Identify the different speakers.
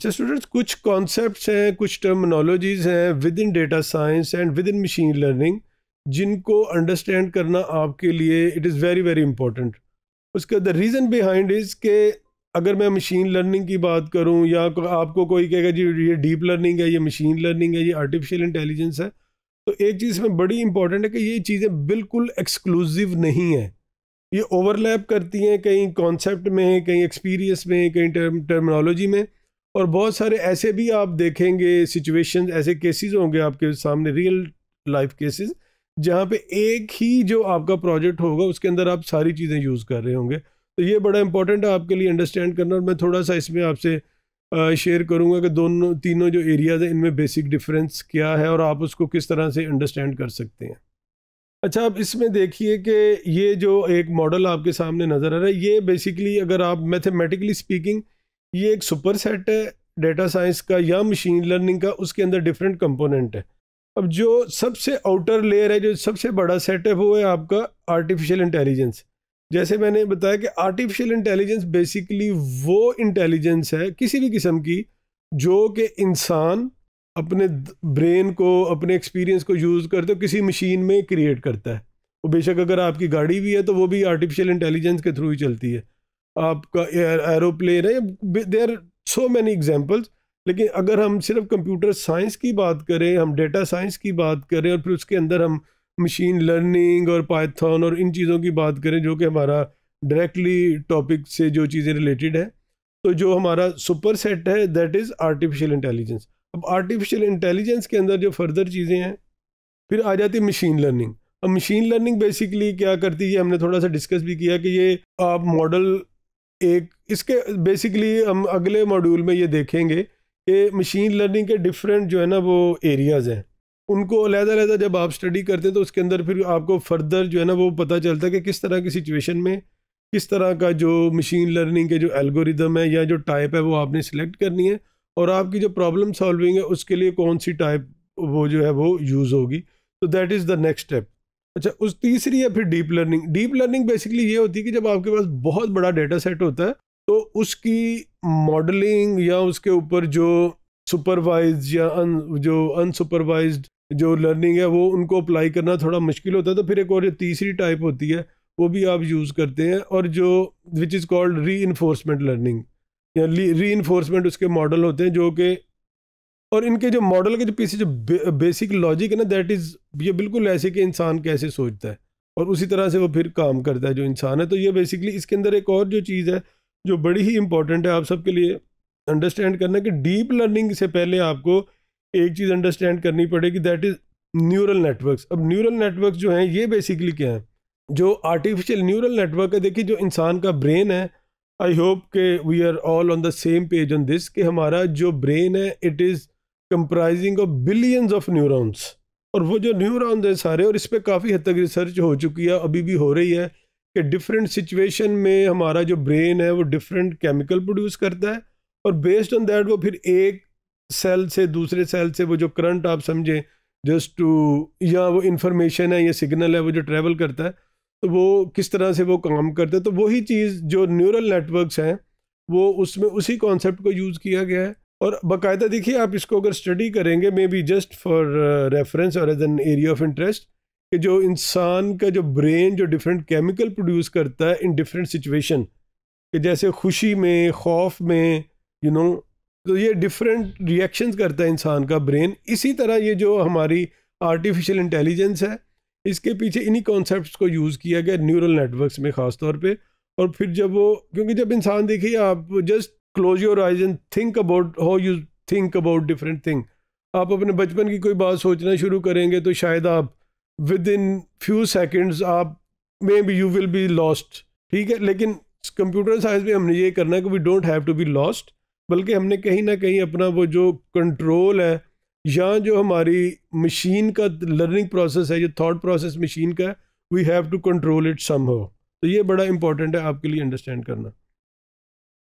Speaker 1: अच्छा स्टूडेंट्स कुछ कॉन्सेप्ट्स हैं कुछ टर्मिनोलॉजीज़ हैं within data science and within machine learning जिनको अंडरस्टैंड करना आपके लिए it is very very important उसका द रीज़न बिहाइंड इज़ के अगर मैं मशीन लर्निंग की बात करूं या आपको कोई कहेगा जी ये डीप लर्निंग है ये मशीन लर्निंग है ये आर्टिफिशियल इंटेलिजेंस है तो एक चीज़ इसमें बड़ी इंपॉर्टेंट है कि ये चीज़ें बिल्कुल एक्सक्लूसिव नहीं हैं ये ओवरलैप करती हैं कहीं कॉन्सेप्ट में कहीं एक्सपीरियंस में कहीं टर्मिनोलॉजी में और बहुत सारे ऐसे भी आप देखेंगे सिचुएशन ऐसे केसेस होंगे आपके सामने रियल लाइफ केसेस जहाँ पे एक ही जो आपका प्रोजेक्ट होगा उसके अंदर आप सारी चीज़ें यूज़ कर रहे होंगे तो ये बड़ा इंपॉर्टेंट है आपके लिए अंडरस्टैंड करना और मैं थोड़ा सा इसमें आपसे शेयर करूँगा कि दोनों तीनों जो एरियाज़ हैं इनमें बेसिक डिफरेंस क्या है और आप उसको किस तरह से अंडरस्टैंड कर सकते हैं अच्छा आप इसमें देखिए कि ये जो एक मॉडल आपके सामने नज़र आ रहा है ये बेसिकली अगर आप मैथमेटिकली स्पीकिंग ये एक सुपर सेट है डेटा साइंस का या मशीन लर्निंग का उसके अंदर डिफरेंट कंपोनेंट है अब जो सबसे आउटर लेयर है जो सबसे बड़ा सेट है वो है आपका आर्टिफिशियल इंटेलिजेंस जैसे मैंने बताया कि आर्टिफिशियल इंटेलिजेंस बेसिकली वो इंटेलिजेंस है किसी भी किस्म की जो कि इंसान अपने ब्रेन को अपने एक्सपीरियंस को यूज़ करते किसी मशीन में क्रिएट करता है वो बेशक अगर आपकी गाड़ी भी है तो वो भी आर्टिफिशियल इंटेलिजेंस के थ्रू ही चलती है आपका एयर एरोप्लेन है they are so many examples लेकिन अगर हम सिर्फ कंप्यूटर साइंस की बात करें हम डेटा साइंस की बात करें और फिर उसके अंदर हम मशीन लर्निंग और पाइथन और इन चीज़ों की बात करें जो कि हमारा डायरेक्टली टॉपिक से जो चीज़ें रिलेटेड हैं तो जो हमारा सुपर सेट है दैट इज़ आर्टिफिशियल इंटेलिजेंस अब आर्टिफिशियल इंटेलिजेंस के अंदर जो फर्दर चीज़ें हैं फिर आ जाती है मशीन लर्निंग अब मशीन लर्निंग बेसिकली क्या करती है हमने थोड़ा सा डिस्कस भी किया कि ये आप मॉडल एक इसके बेसिकली हम अगले मॉड्यूल में ये देखेंगे कि मशीन लर्निंग के डिफरेंट जो है ना वो एरियाज़ हैं उनको अलहदा जब आप स्टडी करते हैं तो उसके अंदर फिर आपको फर्दर जो है ना वो पता चलता है कि किस तरह की सिचुएशन में किस तरह का जो मशीन लर्निंग के जो एल्गोरिदम है या जो टाइप है वो आपने सिलेक्ट करनी है और आपकी जो प्रॉब्लम सॉल्विंग है उसके लिए कौन सी टाइप वो जो है वो यूज़ होगी तो that is the next step अच्छा उस तीसरी है फिर deep learning deep learning basically ये होती है कि जब आपके पास बहुत बड़ा डेटा सेट होता है तो उसकी मॉडलिंग या उसके ऊपर जो सुपरवाइज या अन जो अनसुपरवाइज जो लर्निंग है वो उनको अप्लाई करना थोड़ा मुश्किल होता है तो फिर एक और तीसरी टाइप होती है वो भी आप यूज़ करते हैं और जो which is called re learning या री उसके मॉडल होते हैं जो कि और इनके जो मॉडल के जो पीछे जो बे, बेसिक लॉजिक है ना दैट इज़ ये बिल्कुल ऐसे कि इंसान कैसे सोचता है और उसी तरह से वो फिर काम करता है जो इंसान है तो ये बेसिकली इसके अंदर एक और जो चीज़ है जो बड़ी ही इंपॉर्टेंट है आप सबके लिए अंडरस्टैंड करना कि डीप लर्निंग से पहले आपको एक चीज़ अंडरस्टैंड करनी पड़ेगी दैट इज़ न्यूरल नेटवर्क्स अब न्यूरल नेटवर्क जो हैं ये बेसिकली क्या हैं जो आर्टिफिशियल न्यूरल नेटवर्क है देखिए जो इंसान का ब्रेन है आई होप के we are all on the same page on this कि हमारा जो ब्रेन है it is comprising of billions of neurons और वो जो न्यूरॉन्स हैं सारे और इस पर काफ़ी हद तक रिसर्च हो चुकी है अभी भी हो रही है कि डिफरेंट सिचुएशन में हमारा जो ब्रेन है वो डिफरेंट केमिकल प्रोड्यूस करता है और बेस्ड ऑन दैट वो फिर एक सेल से दूसरे सेल से वो जो करंट आप समझें जस्ट टू या वो इन्फॉर्मेशन है या सिग्नल है वो जो ट्रेवल करता है तो वो किस तरह से वो काम करता है तो वही चीज़ जो न्यूरल नेटवर्क्स हैं वो उसमें उसी कॉन्सेप्ट को यूज़ किया गया है और बाकायदा देखिए आप इसको अगर स्टडी करेंगे maybe just for reference और as an area of interest कि जो इंसान का जो ब्रेन जो डिफरेंट केमिकल प्रोड्यूस करता है इन डिफरेंट सिचुएशन कि जैसे खुशी में खौफ में यू you नो know, तो ये डिफरेंट रिएक्शंस करता है इंसान का ब्रेन इसी तरह ये जो हमारी आर्टिफिशियल इंटेलिजेंस है इसके पीछे इन्हीं कॉन्सेप्ट्स को यूज़ किया गया न्यूरल नेटवर्क्स में ख़ास तौर पे और फिर जब वो क्योंकि जब इंसान देखिए आप just close your eyes and think about how you think about different thing आप अपने बचपन की कोई बात सोचना शुरू करेंगे तो शायद आप विद इन फ्यू सेकेंड्स आप maybe you will be lost ठीक है लेकिन कंप्यूटर साइंस में हमने ये करना है कि we don't have to be lost बल्कि हमने कहीं ना कहीं अपना वो जो कंट्रोल है या जो हमारी मशीन का लर्निंग प्रोसेस है जो थॉट प्रोसेस मशीन का है we have to control it some तो ये बड़ा इंपॉर्टेंट है आपके लिए अंडरस्टैंड करना